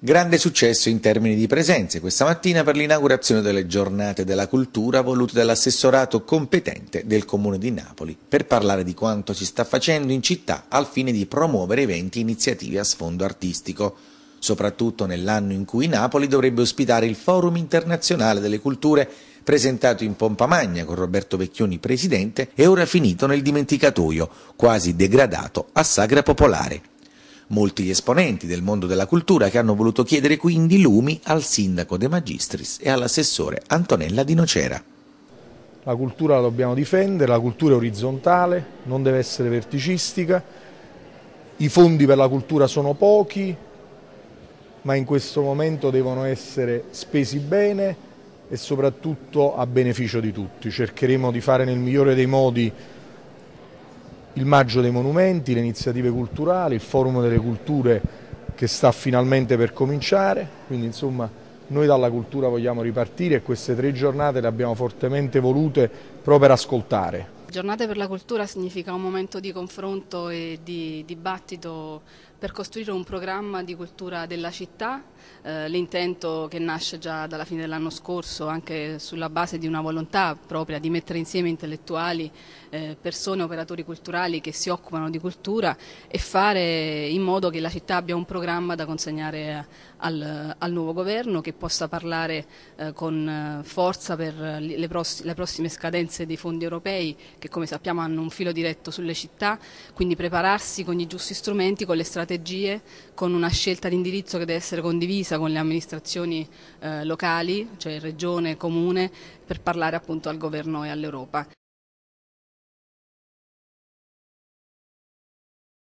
Grande successo in termini di presenze questa mattina per l'inaugurazione delle giornate della cultura volute dall'assessorato competente del Comune di Napoli per parlare di quanto si sta facendo in città al fine di promuovere eventi e iniziative a sfondo artistico, soprattutto nell'anno in cui Napoli dovrebbe ospitare il Forum internazionale delle culture presentato in pompa magna con Roberto Vecchioni presidente e ora finito nel dimenticatoio, quasi degradato a sagra popolare. Molti gli esponenti del mondo della cultura che hanno voluto chiedere quindi lumi al sindaco De Magistris e all'assessore Antonella Di Nocera. La cultura la dobbiamo difendere, la cultura è orizzontale, non deve essere verticistica, i fondi per la cultura sono pochi, ma in questo momento devono essere spesi bene e soprattutto a beneficio di tutti. Cercheremo di fare nel migliore dei modi il maggio dei monumenti, le iniziative culturali, il forum delle culture che sta finalmente per cominciare, quindi insomma noi dalla cultura vogliamo ripartire e queste tre giornate le abbiamo fortemente volute proprio per ascoltare. Giornate per la cultura significa un momento di confronto e di dibattito per costruire un programma di cultura della città, eh, l'intento che nasce già dalla fine dell'anno scorso anche sulla base di una volontà propria di mettere insieme intellettuali, eh, persone, operatori culturali che si occupano di cultura e fare in modo che la città abbia un programma da consegnare al, al nuovo governo che possa parlare eh, con eh, forza per le, pross le prossime scadenze dei fondi europei che come sappiamo hanno un filo diretto sulle città, quindi prepararsi con i giusti strumenti, con le strategie strategie, con una scelta di indirizzo che deve essere condivisa con le amministrazioni eh, locali, cioè regione, comune, per parlare appunto al governo e all'Europa.